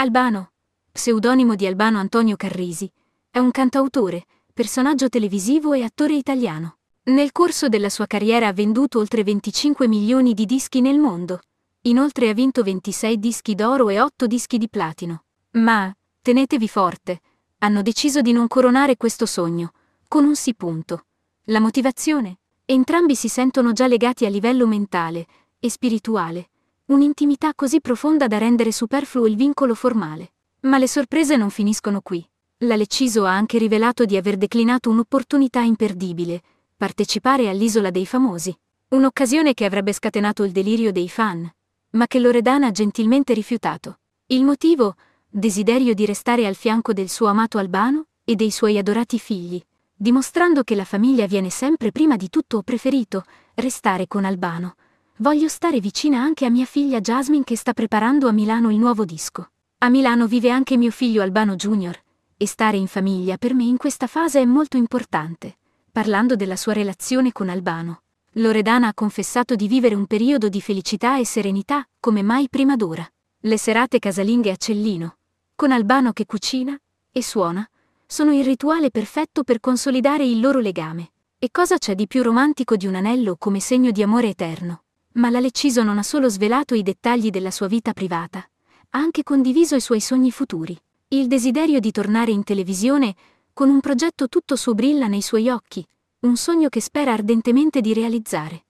Albano, pseudonimo di Albano Antonio Carrisi, è un cantautore, personaggio televisivo e attore italiano. Nel corso della sua carriera ha venduto oltre 25 milioni di dischi nel mondo. Inoltre ha vinto 26 dischi d'oro e 8 dischi di platino. Ma, tenetevi forte, hanno deciso di non coronare questo sogno, con un sì punto. La motivazione? Entrambi si sentono già legati a livello mentale e spirituale Un'intimità così profonda da rendere superfluo il vincolo formale. Ma le sorprese non finiscono qui. La Lecciso ha anche rivelato di aver declinato un'opportunità imperdibile, partecipare all'Isola dei Famosi. Un'occasione che avrebbe scatenato il delirio dei fan, ma che Loredana ha gentilmente rifiutato. Il motivo? Desiderio di restare al fianco del suo amato Albano e dei suoi adorati figli, dimostrando che la famiglia viene sempre prima di tutto preferito restare con Albano, Voglio stare vicina anche a mia figlia Jasmine che sta preparando a Milano il nuovo disco. A Milano vive anche mio figlio Albano Jr. e stare in famiglia per me in questa fase è molto importante. Parlando della sua relazione con Albano, Loredana ha confessato di vivere un periodo di felicità e serenità come mai prima d'ora. Le serate casalinghe a Cellino, con Albano che cucina e suona, sono il rituale perfetto per consolidare il loro legame. E cosa c'è di più romantico di un anello come segno di amore eterno? ma l'Alecciso non ha solo svelato i dettagli della sua vita privata, ha anche condiviso i suoi sogni futuri. Il desiderio di tornare in televisione, con un progetto tutto suo brilla nei suoi occhi, un sogno che spera ardentemente di realizzare.